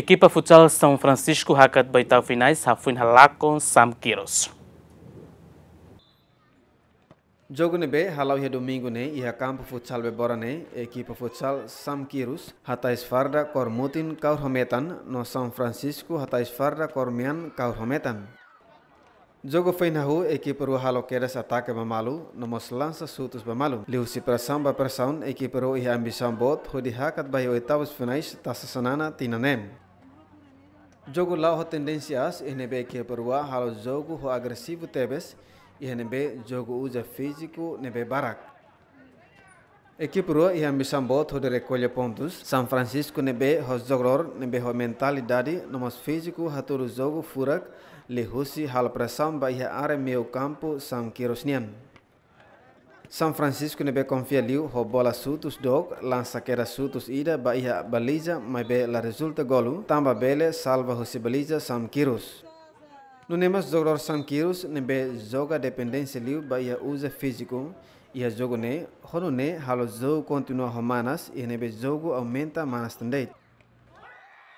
Equipa futsal São Francisco Hakat Baitau Finais hafuin Halakon Sam Quiros. Jogo nebe halau he domingo ne iha campo futsal be borane equipa futsal Sam Kirus hatais farda kormutin kaur hometan no São Francisco hatais farda kormian kaur hometan. Jogo foi nahu equipe ru halo keras ataque mamalu no moslança sutus bamalu. Liu si pressão ba pressão equipe ru iha ambisam bot hodi hakat bai oitavos finais tasasanana tinanem. jogo lao ho tendencias enebe que perua halo jogo ho agressivo tebes enebe jogo usa físico nebe barak Equipe rua ia misambot ho de recolha pontos. São Francisco nebe ho jogror nebe ho mentalidade nomos físico haturu jogo furak lehusi hal pressão ba ia are meio campo sam kirosniam. São Francisco nebe confia liu ho bola sutus dog lança queda sutus ida ba iha baliza mai be la resulta golu tamba bele salva hosi baliza Sam Kiros. No nemas jogador Sam Kiros nebe joga dependência liu ba iha usa físico iha jogo ne hono ne halo jogo continua romanas e nebe jogo aumenta manas tendei.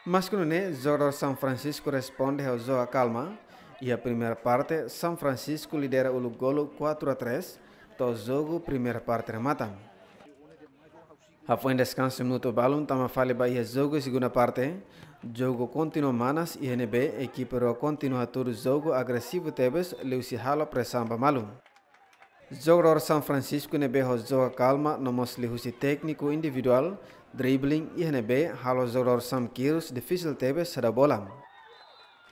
Mas quando ne jogador São Francisco responde ao jogo calma e a primeira parte São Francisco lidera o golo 4 a 3 to primer primeira matam. Hafu Após descanso minuto balão, tama fale Bahia jogo e segunda parte. Jogo continua Manas e NB, equipe roa continua todo jogo agresivo Tebes, leusi Halo pressamba malu. Jogador San Francisco NB Zogo calma, no moslihusi técnico individual, dribbling e NB, Halo jogador Sam Kills difícil Tebes, sada bolam.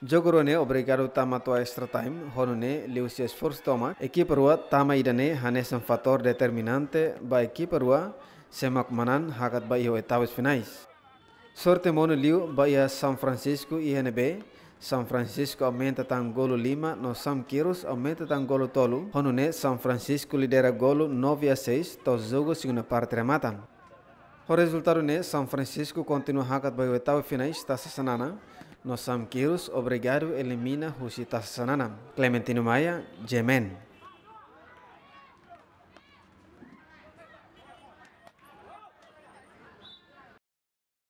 Jogorone obre garu tama toa extra time honune leusias force toma ekiperua tama idane hanesan fator determinante ba ekiperua semak manan hakat ba iho etawes finais. Sorte monu liu ba San Francisco INB San Francisco aumenta tan lima no Sam Kiros aumenta tan golu tolu honune San Francisco lidera golu 9 a 6 to zogo segunda parte rematan. O resultado ne San Francisco continua hakat ba iho etawes finais tasa sanana Nosam Kirus, obrigado, Elimina, Husita Sananam. Clementino Maya, Jemen.